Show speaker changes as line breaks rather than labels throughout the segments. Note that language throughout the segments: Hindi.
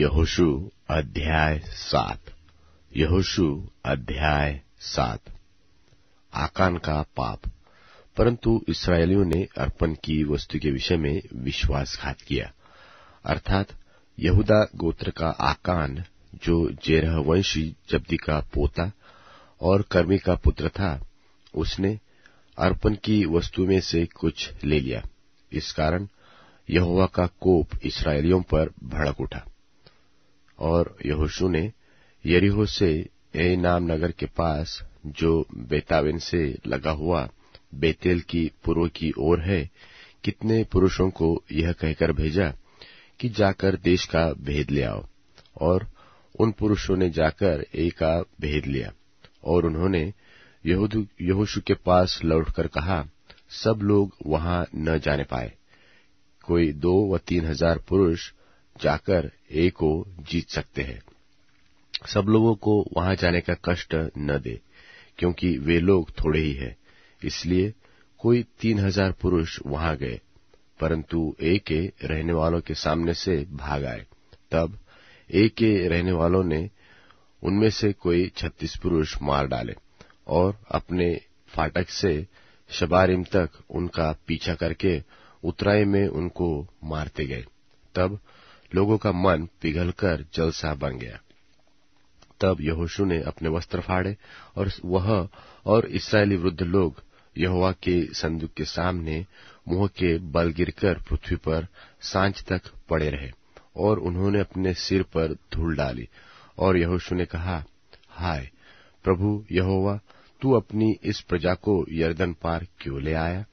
यहोशु अध्याय सात यहोशु अध्याय सात आकान का पाप परंतु इसराइलियों ने अर्पण की वस्तु के विषय में विश्वासघात किया अर्थात यहूदा गोत्र का आकान जो जेरह वंशी जब्दी का पोता और कर्मी का पुत्र था उसने अर्पण की वस्तु में से कुछ ले लिया इस कारण यहोवा का कोप इसराइलियों पर भड़क उठा और यहोशू ने यरीहो से ए नाम नगर के पास जो बेतावेन से लगा हुआ बेतेल की पूर्व की ओर है कितने पुरुषों को यह कहकर भेजा कि जाकर देश का भेद ले आओ और उन पुरुषों ने जाकर ए का भेद लिया और उन्होंने यहोशु के पास लौटकर कहा सब लोग वहां न जाने पाए कोई दो व तीन हजार पुरुष जाकर ए को जीत सकते हैं सब लोगों को वहां जाने का कष्ट न दे क्योंकि वे लोग थोड़े ही हैं इसलिए कोई तीन हजार पुरुष वहां गए परंतु ए के रहने वालों के सामने से भाग आए तब ए के रहने वालों ने उनमें से कोई छत्तीस पुरुष मार डाले और अपने फाटक से शबारिम तक उनका पीछा करके उतराई में उनको मारते गए तब लोगों का मन पिघलकर जलसा बन गया तब यहोशू ने अपने वस्त्र फाड़े और वह और इसराइली वृद्ध लोग यहोवा के संदूक के सामने मुंह के बल गिरकर पृथ्वी पर सांझ तक पड़े रहे और उन्होंने अपने सिर पर धूल डाली और यहोशू ने कहा हाय प्रभु यहोवा तू अपनी इस प्रजा को यर्दन पार क्यों ले आया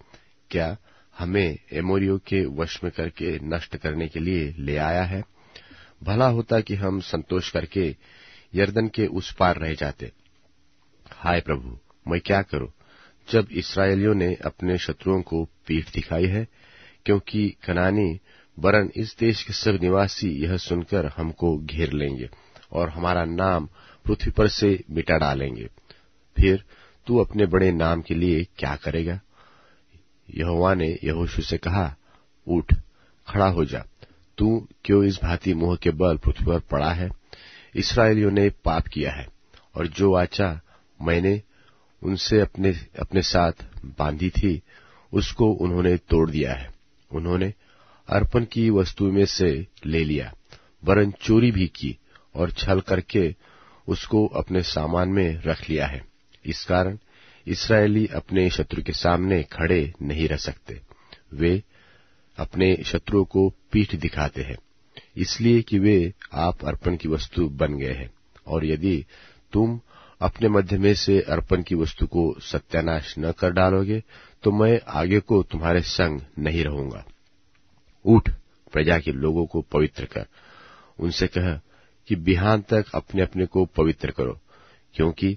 क्या हमें एमोरियो के वश में करके नष्ट करने के लिए ले आया है भला होता कि हम संतोष करके यर्दन के उस पार रह जाते हाय प्रभु मैं क्या करूं जब इसराइलियों ने अपने शत्रुओं को पीठ दिखाई है क्योंकि कनानी वरन इस देश के सब निवासी यह सुनकर हमको घेर लेंगे और हमारा नाम पृथ्वी पर से मिटा डालेंगे फिर तू अपने बड़े नाम के लिए क्या करेगा यहोवा ने यहोशू से कहा उठ खड़ा हो जा तू क्यों इस भांति मुंह के बल पृथ्वी पर पड़ा है इसराइलियों ने पाप किया है और जो आचा मैंने उनसे अपने अपने साथ बांधी थी उसको उन्होंने तोड़ दिया है उन्होंने अर्पण की वस्तु में से ले लिया वरन चोरी भी की और छल करके उसको अपने सामान में रख लिया है इस कारण इसराइली अपने शत्रु के सामने खड़े नहीं रह सकते वे अपने शत्रुओं को पीठ दिखाते हैं इसलिए कि वे आप अर्पण की वस्तु बन गए हैं और यदि तुम अपने मध्य में से अर्पण की वस्तु को सत्यानाश न कर डालोगे तो मैं आगे को तुम्हारे संग नहीं रहूंगा उठ प्रजा के लोगों को पवित्र कर उनसे कह कि बिहान तक अपने अपने को पवित्र करो क्योंकि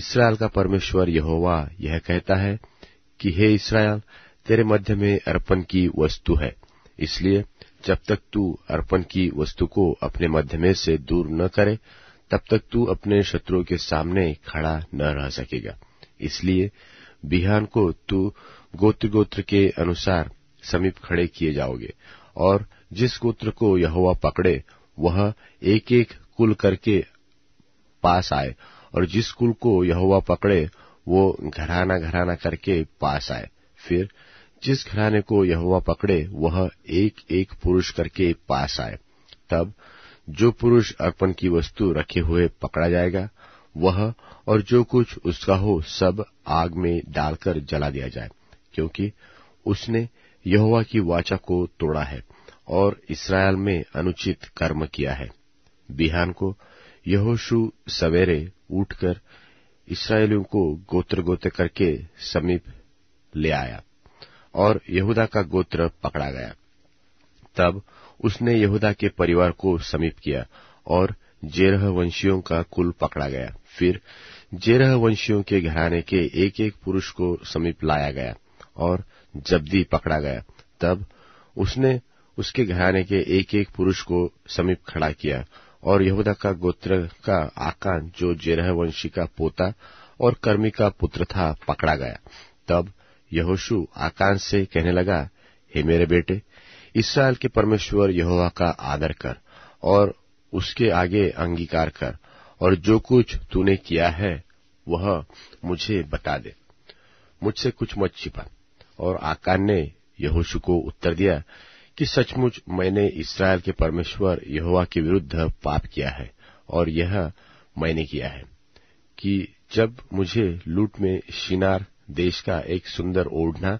इसराइल का परमेश्वर यहोवा यह कहता है कि हे इसराइल तेरे मध्य में अर्पण की वस्तु है इसलिए जब तक तू अर्पण की वस्तु को अपने मध्य में से दूर न करे तब तक तू अपने शत्रुओं के सामने खड़ा न रह सकेगा इसलिए बिहान को तू गोत्र गोत्र के अनुसार समीप खड़े किए जाओगे और जिस गोत्र को यहोवा पकड़े वह एक एक कुल करके पास आए और जिस कुल को यहोवा पकड़े वो घराना घराना करके पास आए फिर जिस घराने को यहोवा पकड़े वह एक एक पुरुष करके पास आए तब जो पुरुष अर्पण की वस्तु रखे हुए पकड़ा जाएगा वह और जो कुछ उसका हो सब आग में डालकर जला दिया जाए क्योंकि उसने यहोवा की वाचा को तोड़ा है और इसराइल में अनुचित कर्म किया है बिहान को यहोशु सवेरे उठकर इसराइलियों को गोत्र गोत्र करके समीप ले आया और यहूदा का गोत्र पकड़ा गया तब उसने यहूदा के परिवार को समीप किया और जेरह वंशियों का कुल पकड़ा गया फिर जेरह वंशियों के घराने के एक एक पुरुष को समीप लाया गया और जब्दी पकड़ा गया तब उसने उसके घराने के एक एक पुरुष को समीप खड़ा किया और यहूदा का गोत्र का आकान जो जेरहवंशी का पोता और कर्मी का पुत्र था पकड़ा गया तब यहोशु आकान से कहने लगा हे मेरे बेटे इसराइल के परमेश्वर यहोवा का आदर कर और उसके आगे अंगीकार कर और जो कुछ तूने किया है वह मुझे बता दे मुझसे कुछ मत छिपा और आकान ने यहोशु को उत्तर दिया कि सचमुच मैंने इसराइल के परमेश्वर यहोवा के विरुद्ध पाप किया है और यह मैंने किया है कि जब मुझे लूट में शिनार देश का एक सुंदर ओढ़ना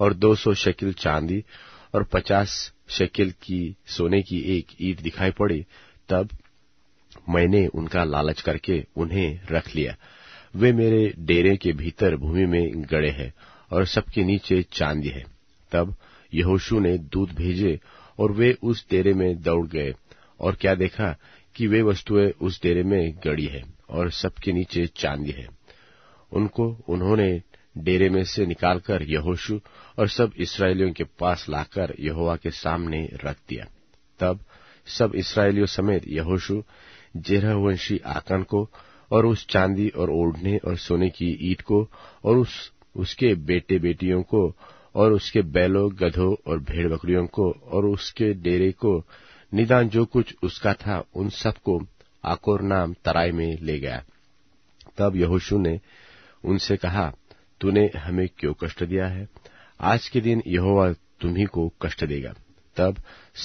और 200 शकिल चांदी और 50 शकिल की सोने की एक ईट दिखाई पड़ी तब मैंने उनका लालच करके उन्हें रख लिया वे मेरे डेरे के भीतर भूमि में गड़े हैं और सबके नीचे चांदी है तब यहोशू ने दूत भेजे और वे उस डेरे में दौड़ गए और क्या देखा कि वे वस्तुएं उस डेरे में गड़ी है और सबके नीचे चांदी है उनको उन्होंने डेरे में से निकालकर यहोशू और सब इसराइलियों के पास लाकर यहोवा के सामने रख दिया तब सब इसराइलियों समेत यहोशू जेरहवंशी आकन को और उस चांदी और ओढ़ने और सोने की ईट को और उस उसके बेटे बेटियों को और उसके बैलों गधों और भेड़ बकरियों को और उसके डेरे को निदान जो कुछ उसका था उन सबको आकोर नाम तराई में ले गया तब यहोशू ने उनसे कहा तूने हमें क्यों कष्ट दिया है आज के दिन यहोवा तुम्ही को कष्ट देगा तब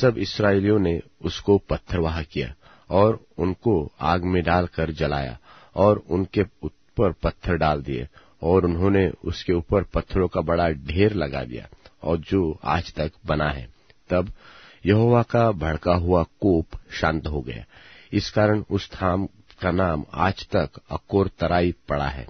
सब इसराइलियों ने उसको पत्थरवाह किया और उनको आग में डालकर जलाया और उनके ऊपर पत्थर डाल दिए और उन्होंने उसके ऊपर पत्थरों का बड़ा ढेर लगा दिया और जो आज तक बना है तब यहोवा का भड़का हुआ कोप शांत हो गया इस कारण उस थाम का नाम आज तक अकोर तराई पड़ा है